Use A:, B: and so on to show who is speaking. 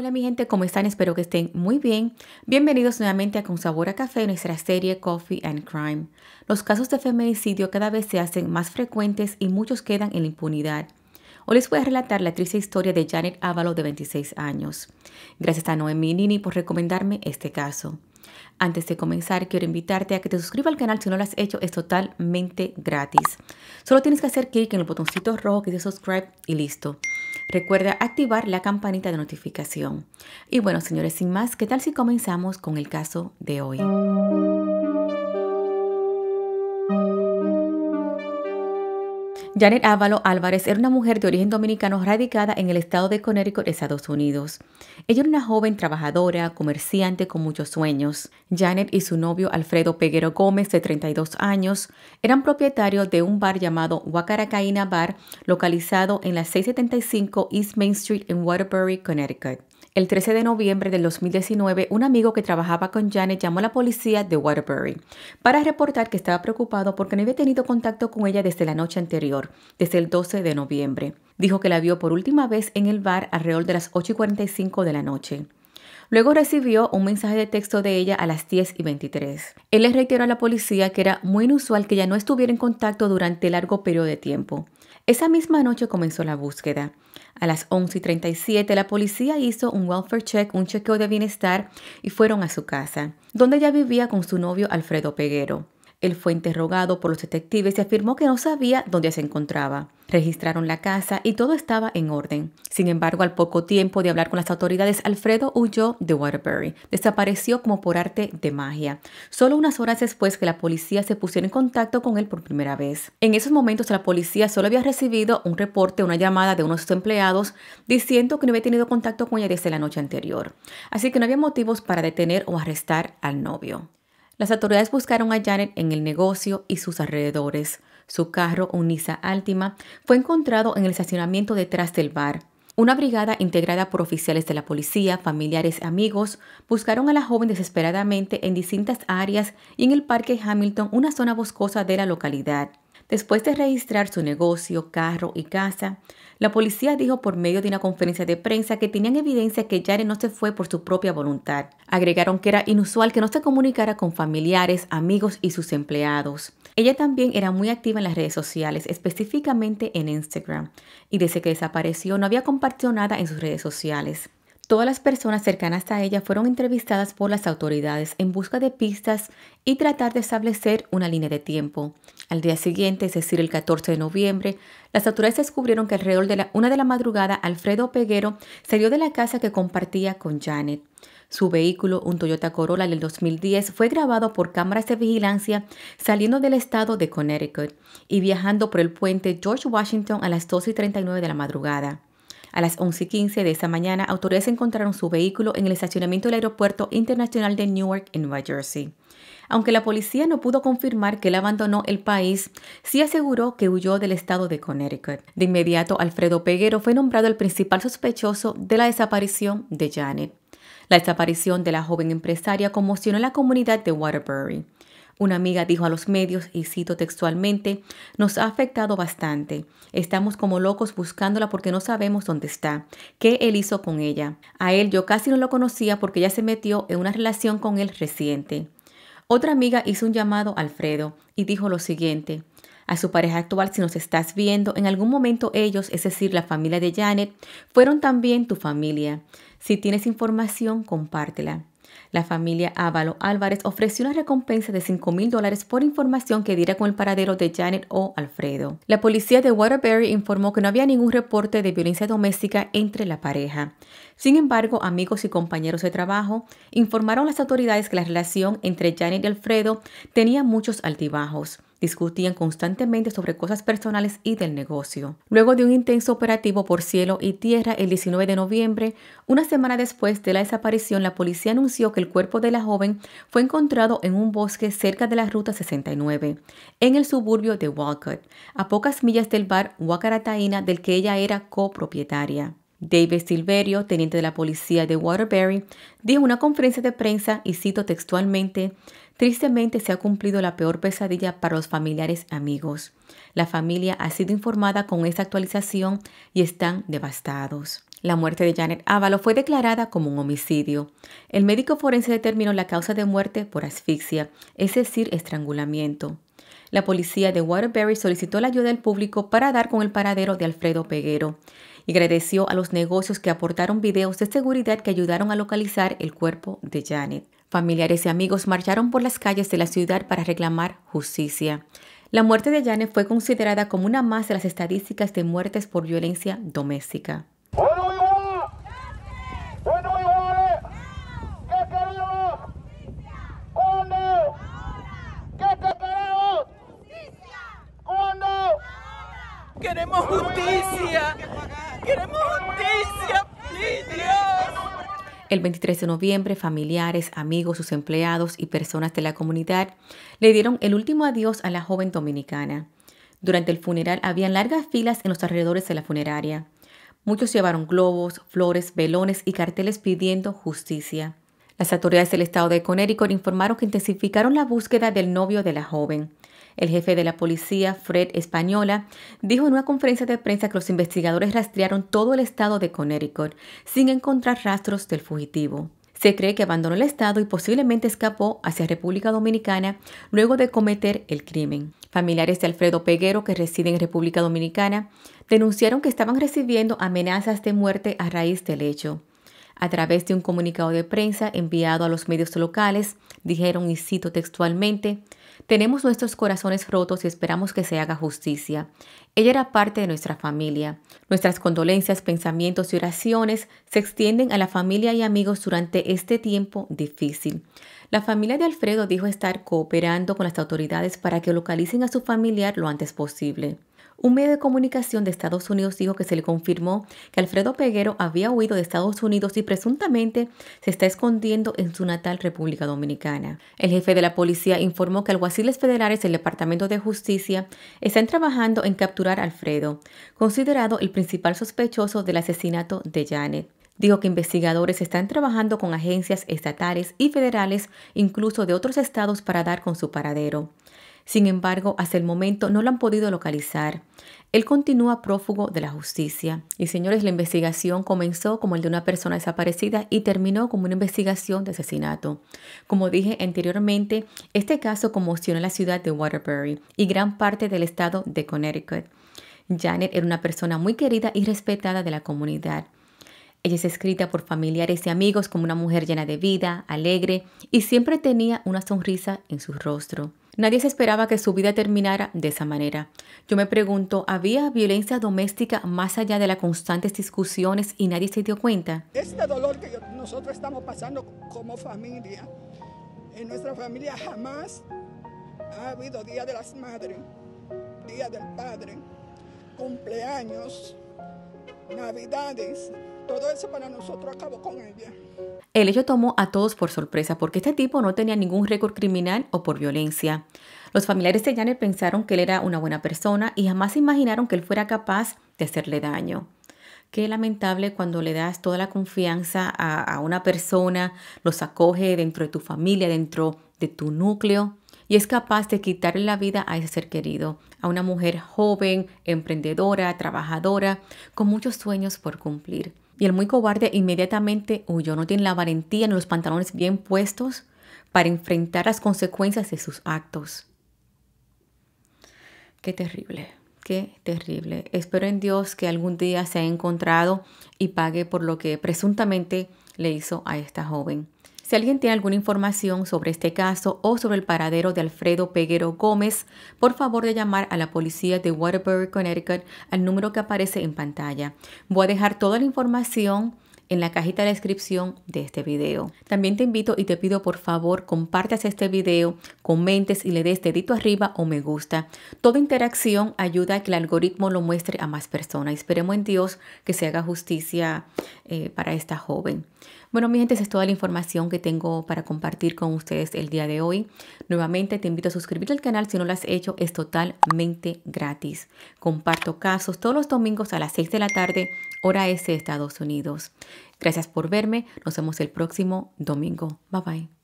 A: Hola mi gente, ¿cómo están? Espero que estén muy bien. Bienvenidos nuevamente a Con Sabor a Café, nuestra serie Coffee and Crime. Los casos de feminicidio cada vez se hacen más frecuentes y muchos quedan en la impunidad. Hoy les voy a relatar la triste historia de Janet Ávalo de 26 años. Gracias a Noemí Nini por recomendarme este caso. Antes de comenzar, quiero invitarte a que te suscribas al canal si no lo has hecho, es totalmente gratis. Solo tienes que hacer clic en el botoncito rojo que dice subscribe y listo. Recuerda activar la campanita de notificación. Y bueno, señores, sin más, ¿qué tal si comenzamos con el caso de hoy? Janet Ávalo Álvarez era una mujer de origen dominicano radicada en el estado de Connecticut, Estados Unidos. Ella era una joven trabajadora, comerciante con muchos sueños. Janet y su novio Alfredo Peguero Gómez, de 32 años, eran propietarios de un bar llamado Huacaracaína Bar, localizado en la 675 East Main Street en Waterbury, Connecticut. El 13 de noviembre del 2019, un amigo que trabajaba con Janet llamó a la policía de Waterbury para reportar que estaba preocupado porque no había tenido contacto con ella desde la noche anterior, desde el 12 de noviembre. Dijo que la vio por última vez en el bar alrededor de las 8:45 y de la noche. Luego recibió un mensaje de texto de ella a las 10 y 23. Él le reiteró a la policía que era muy inusual que ella no estuviera en contacto durante largo periodo de tiempo. Esa misma noche comenzó la búsqueda. A las once y siete la policía hizo un welfare check, un chequeo de bienestar y fueron a su casa, donde ella vivía con su novio Alfredo Peguero. Él fue interrogado por los detectives y afirmó que no sabía dónde se encontraba. Registraron la casa y todo estaba en orden. Sin embargo, al poco tiempo de hablar con las autoridades, Alfredo huyó de Waterbury. Desapareció como por arte de magia. Solo unas horas después que la policía se pusiera en contacto con él por primera vez. En esos momentos la policía solo había recibido un reporte, una llamada de unos empleados diciendo que no había tenido contacto con ella desde la noche anterior. Así que no había motivos para detener o arrestar al novio. Las autoridades buscaron a Janet en el negocio y sus alrededores. Su carro, un Altima, fue encontrado en el estacionamiento detrás del bar. Una brigada integrada por oficiales de la policía, familiares, amigos, buscaron a la joven desesperadamente en distintas áreas y en el Parque Hamilton, una zona boscosa de la localidad. Después de registrar su negocio, carro y casa, la policía dijo por medio de una conferencia de prensa que tenían evidencia que Jared no se fue por su propia voluntad. Agregaron que era inusual que no se comunicara con familiares, amigos y sus empleados. Ella también era muy activa en las redes sociales, específicamente en Instagram, y desde que desapareció no había compartido nada en sus redes sociales. Todas las personas cercanas a ella fueron entrevistadas por las autoridades en busca de pistas y tratar de establecer una línea de tiempo. Al día siguiente, es decir, el 14 de noviembre, las autoridades descubrieron que alrededor de la una de la madrugada, Alfredo Peguero salió de la casa que compartía con Janet. Su vehículo, un Toyota Corolla del 2010, fue grabado por cámaras de vigilancia saliendo del estado de Connecticut y viajando por el puente George Washington a las 12 y 39 de la madrugada. A las 11.15 de esa mañana, autoridades encontraron su vehículo en el estacionamiento del Aeropuerto Internacional de Newark, en Nueva Jersey. Aunque la policía no pudo confirmar que él abandonó el país, sí aseguró que huyó del estado de Connecticut. De inmediato, Alfredo Peguero fue nombrado el principal sospechoso de la desaparición de Janet. La desaparición de la joven empresaria conmocionó a la comunidad de Waterbury. Una amiga dijo a los medios, y cito textualmente, nos ha afectado bastante. Estamos como locos buscándola porque no sabemos dónde está, qué él hizo con ella. A él yo casi no lo conocía porque ya se metió en una relación con él reciente. Otra amiga hizo un llamado a Alfredo y dijo lo siguiente, a su pareja actual si nos estás viendo. En algún momento ellos, es decir, la familia de Janet, fueron también tu familia. Si tienes información, compártela. La familia Ávalo Álvarez ofreció una recompensa de $5,000 mil dólares por información que diera con el paradero de Janet o Alfredo. La policía de Waterbury informó que no había ningún reporte de violencia doméstica entre la pareja. Sin embargo, amigos y compañeros de trabajo informaron a las autoridades que la relación entre Janet y Alfredo tenía muchos altibajos discutían constantemente sobre cosas personales y del negocio. Luego de un intenso operativo por cielo y tierra el 19 de noviembre, una semana después de la desaparición, la policía anunció que el cuerpo de la joven fue encontrado en un bosque cerca de la Ruta 69, en el suburbio de Walcott, a pocas millas del bar Wacarataina del que ella era copropietaria. David Silverio, teniente de la policía de Waterbury, dijo en una conferencia de prensa, y cito textualmente, Tristemente se ha cumplido la peor pesadilla para los familiares amigos. La familia ha sido informada con esta actualización y están devastados. La muerte de Janet Ávalo fue declarada como un homicidio. El médico forense determinó la causa de muerte por asfixia, es decir, estrangulamiento. La policía de Waterbury solicitó la ayuda del público para dar con el paradero de Alfredo Peguero y agradeció a los negocios que aportaron videos de seguridad que ayudaron a localizar el cuerpo de Janet. Familiares y amigos marcharon por las calles de la ciudad para reclamar justicia. La muerte de Yane fue considerada como una más de las estadísticas de muertes por violencia doméstica. Queremos justicia. Queremos el 23 de noviembre, familiares, amigos, sus empleados y personas de la comunidad le dieron el último adiós a la joven dominicana. Durante el funeral habían largas filas en los alrededores de la funeraria. Muchos llevaron globos, flores, velones y carteles pidiendo justicia. Las autoridades del estado de Connecticut informaron que intensificaron la búsqueda del novio de la joven. El jefe de la policía, Fred Española, dijo en una conferencia de prensa que los investigadores rastrearon todo el estado de Connecticut sin encontrar rastros del fugitivo. Se cree que abandonó el estado y posiblemente escapó hacia República Dominicana luego de cometer el crimen. Familiares de Alfredo Peguero, que reside en República Dominicana, denunciaron que estaban recibiendo amenazas de muerte a raíz del hecho. A través de un comunicado de prensa enviado a los medios locales, dijeron, y cito textualmente, tenemos nuestros corazones rotos y esperamos que se haga justicia. Ella era parte de nuestra familia. Nuestras condolencias, pensamientos y oraciones se extienden a la familia y amigos durante este tiempo difícil. La familia de Alfredo dijo estar cooperando con las autoridades para que localicen a su familiar lo antes posible. Un medio de comunicación de Estados Unidos dijo que se le confirmó que Alfredo Peguero había huido de Estados Unidos y presuntamente se está escondiendo en su natal República Dominicana. El jefe de la policía informó que alguaciles federales del Departamento de Justicia están trabajando en capturar a Alfredo, considerado el principal sospechoso del asesinato de Janet. Dijo que investigadores están trabajando con agencias estatales y federales, incluso de otros estados, para dar con su paradero. Sin embargo, hasta el momento no lo han podido localizar. Él continúa prófugo de la justicia. Y señores, la investigación comenzó como el de una persona desaparecida y terminó como una investigación de asesinato. Como dije anteriormente, este caso conmocionó la ciudad de Waterbury y gran parte del estado de Connecticut. Janet era una persona muy querida y respetada de la comunidad. Ella es escrita por familiares y amigos como una mujer llena de vida, alegre y siempre tenía una sonrisa en su rostro. Nadie se esperaba que su vida terminara de esa manera. Yo me pregunto, ¿había violencia doméstica más allá de las constantes discusiones y nadie se dio cuenta? Este dolor que nosotros estamos pasando como familia, en nuestra familia jamás ha habido Día de las Madres, Día del Padre, cumpleaños, Navidades, todo eso para nosotros acabó con ella. El hecho tomó a todos por sorpresa porque este tipo no tenía ningún récord criminal o por violencia. Los familiares de Janet pensaron que él era una buena persona y jamás imaginaron que él fuera capaz de hacerle daño. Qué lamentable cuando le das toda la confianza a, a una persona, los acoge dentro de tu familia, dentro de tu núcleo y es capaz de quitarle la vida a ese ser querido, a una mujer joven, emprendedora, trabajadora, con muchos sueños por cumplir. Y el muy cobarde inmediatamente huyó, no tiene la valentía ni los pantalones bien puestos para enfrentar las consecuencias de sus actos. Qué terrible, qué terrible. Espero en Dios que algún día se haya encontrado y pague por lo que presuntamente le hizo a esta joven. Si alguien tiene alguna información sobre este caso o sobre el paradero de Alfredo Peguero Gómez, por favor de llamar a la policía de Waterbury, Connecticut, al número que aparece en pantalla. Voy a dejar toda la información en la cajita de descripción de este video. También te invito y te pido por favor compartas este video, comentes y le des dedito arriba o me gusta. Toda interacción ayuda a que el algoritmo lo muestre a más personas. Esperemos en Dios que se haga justicia eh, para esta joven. Bueno, mi gente, esa es toda la información que tengo para compartir con ustedes el día de hoy. Nuevamente te invito a suscribirte al canal si no lo has hecho, es totalmente gratis. Comparto casos todos los domingos a las 6 de la tarde, hora este de Estados Unidos. Gracias por verme, nos vemos el próximo domingo. Bye bye.